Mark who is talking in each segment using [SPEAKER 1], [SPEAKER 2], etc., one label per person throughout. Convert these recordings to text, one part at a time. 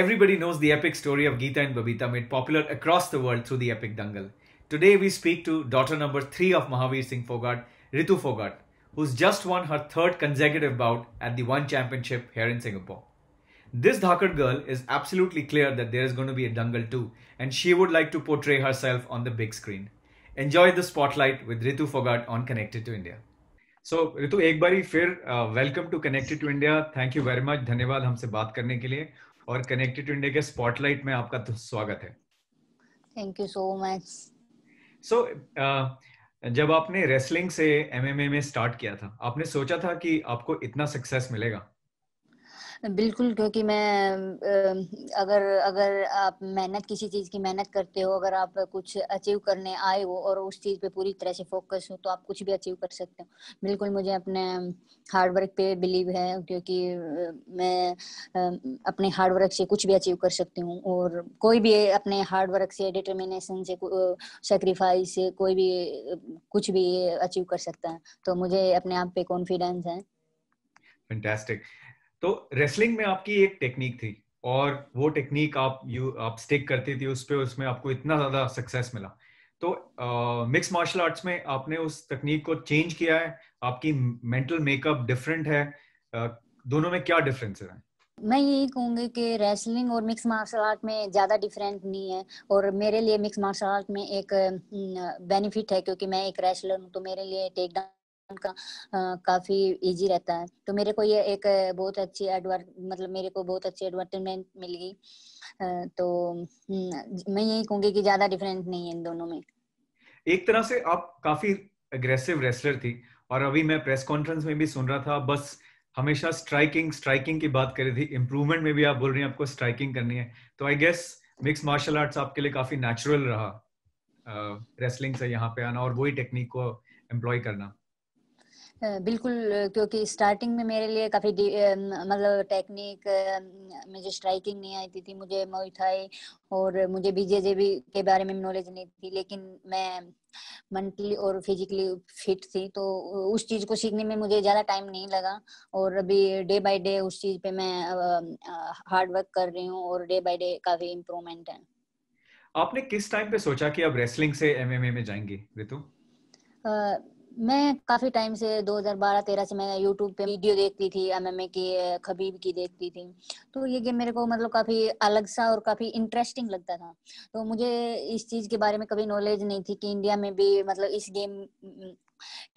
[SPEAKER 1] Everybody knows the epic story of Geeta and Babita made popular across the world through the epic Dangal. Today we speak to daughter number 3 of Mahavir Singh Fogart, Ritu Fogart, who's just won her third consecutive bout at the One Championship here in Singapore. This Dhakar girl is absolutely clear that there is going to be a Dangal too and she would like to portray herself on the big screen. Enjoy the spotlight with Ritu Fogart on Connected to India. so, Ritu, एक fir, फिर uh, welcome to Connected to India. Thank you very much. धन्यवाद हमसे बात करने के लिए और connected to India के स्पॉटलाइट में आपका तो स्वागत है
[SPEAKER 2] thank you so much
[SPEAKER 1] so जब आपने रेसलिंग से एमएमए में स्टार्ट किया था आपने सोचा था कि आपको इतना सक्सेस मिलेगा
[SPEAKER 2] बिल्कुल क्योंकि मैं अगर अगर आप मेहनत किसी चीज़ की मेहनत करते हो अगर आप कुछ अचीव करने आए हो और उस चीज़ पे पूरी तरह से फोकस हो तो आप कुछ भी अचीव कर सकते हो बिल्कुल मुझे अपने हार्डवर्क पे बिलीव है क्योंकि मैं अपने हार्डवर्क से कुछ भी अचीव कर सकती हूँ और कोई भी अपने हार्डवर्क से डिटर्मिनेशन से सेक्रीफाइस से कोई भी कुछ भी अचीव कर सकता है तो मुझे अपने आप पे कॉन्फिडेंस है
[SPEAKER 1] Fantastic. तो रेसलिंग में आपकी एक टेक्निक थी और वो टेक्निक आप यू आप स्टिक करती थी उस पर उसमें आपको इतना ज्यादा सक्सेस मिला तो मिक्स मार्शल आर्ट्स में आपने उस तकनीक को चेंज किया है आपकी मेंटल मेकअप डिफरेंट है uh, दोनों में क्या डिफरेंस है
[SPEAKER 2] मैं यही कहूंगी कि रेसलिंग और मिक्स मार्शल आर्ट में ज़्यादा डिफरेंट नहीं है और मेरे लिए मिक्स मार्शल आर्ट में एक बेनिफिट है क्योंकि मैं एक रेसलर हूँ तो मेरे लिए टेक डाउन उनका काफी इजी रहता है तो मेरे को ये एक बहुत अच्छी एडवर मतलब मेरे को बहुत अच्छी एडवर्टाइजमेंट मिल गई तो हम्म, मैं यही कहूंगी कि ज्यादा डिफरेंस नहीं है इन दोनों में
[SPEAKER 1] एक तरह से आप काफी अग्रेसिव रेसलर थी और अभी मैं प्रेस कॉन्फ्रेंस में भी सुन रहा था बस हमेशा स्ट्राइकिंग स्ट्राइकिंग की बात करी थी इम्प्रूवमेंट में भी आप बोल रही हैं आपको स्ट्राइकिंग करनी है तो I guess mix martial arts आपके लिए काफी नेचुरल रहा रेसलिंग से यहाँ पे आना और वही टेक्निक को एम्प्लॉय करना
[SPEAKER 2] बिल्कुल क्योंकि स्टार्टिंग में मेरे लिए काफ़ी मतलब टेक्निक मुझे स्ट्राइकिंग नहीं आती थी थी मुझे मोई और मुझे बीजेजे भी के बारे में नॉलेज नहीं थी लेकिन मैं मेंटली और फिजिकली फिट थी तो उस चीज को सीखने में मुझे ज्यादा टाइम नहीं लगा और अभी डे बाय डे उस चीज पे मैं हार्ड वर्क कर रही हूँ और डे बाय डे काफी इम्प्रूवमेंट है
[SPEAKER 1] आपने किस टाइम पे सोचा कि अब रेसलिंग से एमएमए में जाएंगे रितु
[SPEAKER 2] मैं काफी टाइम से 2012-13 से मैं यूट्यूब पे वीडियो देखती थी एमएमए की खबीब की देखती थी तो ये गेम मेरे को मतलब काफी अलग सा और काफी इंटरेस्टिंग लगता था तो मुझे इस चीज के बारे में कभी नॉलेज नहीं थी कि इंडिया में भी मतलब इस गेम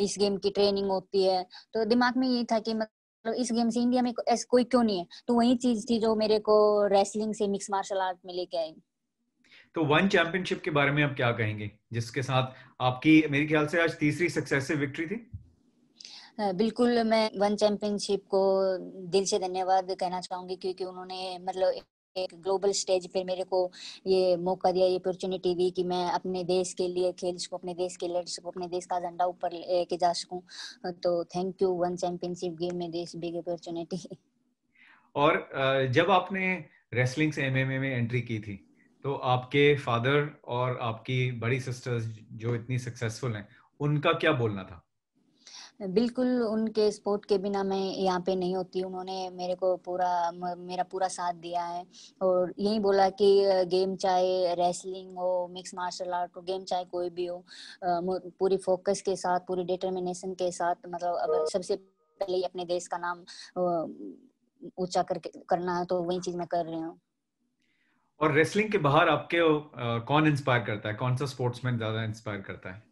[SPEAKER 2] इस गेम की ट्रेनिंग होती है तो दिमाग में ये था कि मतलब मतलब इस गेम से इंडिया में ऐसा कोई क्यों नहीं है तो वही चीज थी जो मेरे को रेसलिंग से मिक्स मार्शल आर्ट में लेके आई
[SPEAKER 1] तो वन चैंपियनशिप के बारे में आप क्या कहेंगे जिसके साथ आपकी मेरे ख्याल से आज तीसरी सक्सेसिव विक्ट्री थी
[SPEAKER 2] बिल्कुल मैं वन चैंपियनशिप को दिल से धन्यवाद कहना चाहूंगी क्योंकि उन्होंने मतलब एक ग्लोबल स्टेज पे मेरे को ये मौका दिया ये अपॉर्चुनिटी दी कि मैं अपने देश के लिए खेल सकूँ अपने देश के लड़ सकूँ अपने देश का झंडा ऊपर लेके जा सकूँ तो thank you one championship game में देश बिग अपॉर्चुनिटी
[SPEAKER 1] और जब आपने रेसलिंग से एमएमए में एंट्री की थी तो आपके फादर और आपकी बड़ी सिस्टर्स जो इतनी सक्सेसफुल हैं उनका क्या बोलना था
[SPEAKER 2] बिल्कुल उनके सपोर्ट के बिना मैं यहाँ पे नहीं होती उन्होंने मेरे को पूरा मेरा पूरा साथ दिया है और यही बोला कि गेम चाहे रेसलिंग हो मिक्स मार्शल आर्ट हो गेम चाहे कोई भी हो पूरी फोकस के साथ पूरी डिटर्मिनेशन के साथ मतलब सबसे पहले ही अपने देश का नाम ऊंचा करके करना है तो वही चीज मैं कर रही हूँ
[SPEAKER 1] और रेसलिंग के बाहर आपके आ, कौन इंस्पायर करता है कौन सा स्पोर्ट्समैन ज्यादा इंस्पायर करता है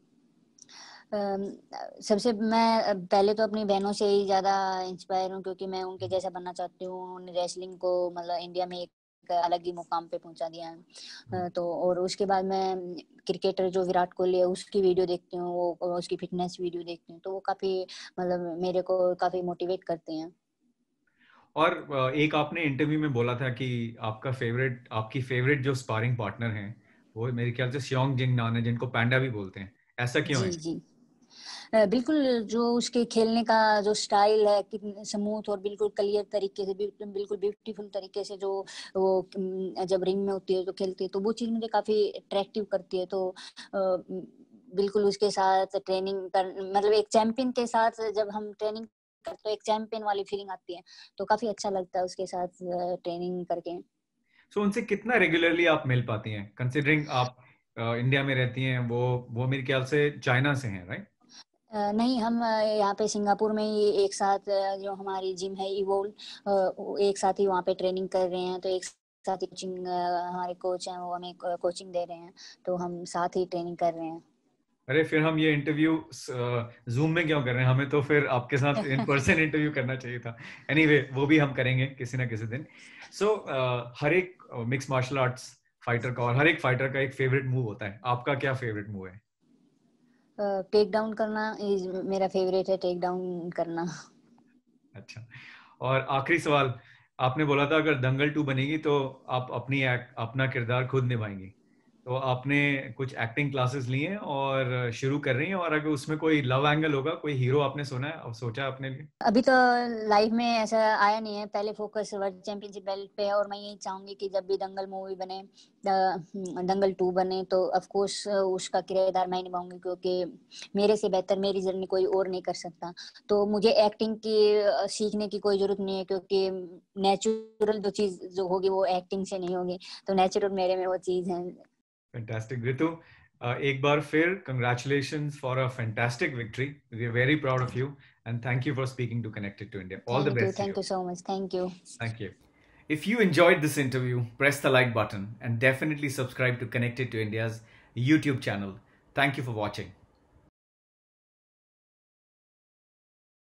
[SPEAKER 2] सबसे मैं पहले तो अपनी बहनों से ही ज्यादा इंस्पायर हूँ क्योंकि मैं उनके जैसा बनना चाहती हूँ उन्होंने रेसलिंग को मतलब इंडिया में एक अलग ही मुकाम पे पहुंचा दिया है हम्म। तो और उसके बाद मैं क्रिकेटर जो विराट कोहली है उसकी वीडियो देखती हूँ वो उसकी फिटनेस वीडियो देखती हूँ तो वो काफी मतलब मेरे को काफी मोटिवेट करते हैं
[SPEAKER 1] और एक आपने इंटरव्यू में बोला था कि आपका फेवरेट आपकी फेवरेट जो स्पारिंग पार्टनर हैं वो मेरे ख्याल से श्योंग जिंग नान है जिनको पैंडा भी बोलते हैं ऐसा क्यों जी, है जी
[SPEAKER 2] बिल्कुल जो उसके खेलने का जो स्टाइल है कितने स्मूथ और बिल्कुल क्लियर तरीके से बिल्कुल ब्यूटीफुल तरीके से जो वो जब रिंग में होती है तो खेलती है तो वो चीज़ मुझे काफ़ी अट्रैक्टिव करती है तो बिल्कुल उसके साथ ट्रेनिंग कर मतलब एक चैंपियन के साथ जब हम ट्रेनिंग तो एक चैंपियन वाली फीलिंग आती है तो काफी अच्छा लगता है उसके साथ ट्रेनिंग करके
[SPEAKER 1] सो so, उनसे कितना रेगुलरली आप मिल पाती हैं कंसीडरिंग आप इंडिया में रहती हैं वो वो मेरे ख्याल से चाइना से हैं राइट
[SPEAKER 2] नहीं हम यहाँ पे सिंगापुर में ही एक साथ जो हमारी जिम है इवोल एक साथ ही वहाँ पे ट्रेनिंग कर रहे हैं तो एक साथ ही कोचिंग हमारे कोच हैं वो हमें कोचिंग दे रहे हैं तो हम साथ ही ट्रेनिंग कर रहे हैं
[SPEAKER 1] अरे फिर हम ये इंटरव्यू जूम में क्यों कर रहे हैं हमें तो फिर आपके साथ इन पर्सन इंटरव्यू करना चाहिए था एनी anyway, वो भी हम करेंगे किसी ना किसी दिन सो so, uh, हर एक मिक्स मार्शल आर्ट्स फाइटर का और हर एक फाइटर का एक फेवरेट मूव होता है आपका क्या फेवरेट मूव है
[SPEAKER 2] टेक डाउन करना मेरा फेवरेट है टेक डाउन करना
[SPEAKER 1] अच्छा और आखिरी सवाल आपने बोला था अगर दंगल टू बनेगी तो आप अपनी अपना किरदार खुद निभाएंगी तो आपने कुछ एक्टिंग क्लासेस ली हैं और शुरू कर रही हैं और अगर उसमें कोई लव एंगल होगा कोई हीरो आपने सुना है और सोचा अपने लिए
[SPEAKER 2] अभी तो लाइफ में ऐसा आया नहीं है पहले फोकस वर्ल्ड चैंपियनशिप बेल्ट पे है और मैं यही चाहूंगी कि जब भी दंगल मूवी बने दंगल टू बने तो ऑफकोर्स उसका किरायेदार मैं निभाऊंगी क्योंकि मेरे से बेहतर मेरी जर्नी कोई और नहीं कर सकता तो मुझे एक्टिंग की सीखने की कोई जरूरत नहीं है क्योंकि नेचुरल जो चीज जो होगी वो एक्टिंग से नहीं होगी तो नेचुरल मेरे में वो चीज है
[SPEAKER 1] Fantastic, Ritu. Uh, एक बार फिर congratulations for a fantastic victory. We are very proud of you and thank you for speaking to Connected to India. All thank the best. You,
[SPEAKER 2] thank you. you so much. Thank you.
[SPEAKER 1] Thank you. If you enjoyed this interview, press the like button and definitely subscribe to Connected to India's YouTube channel. Thank you for watching.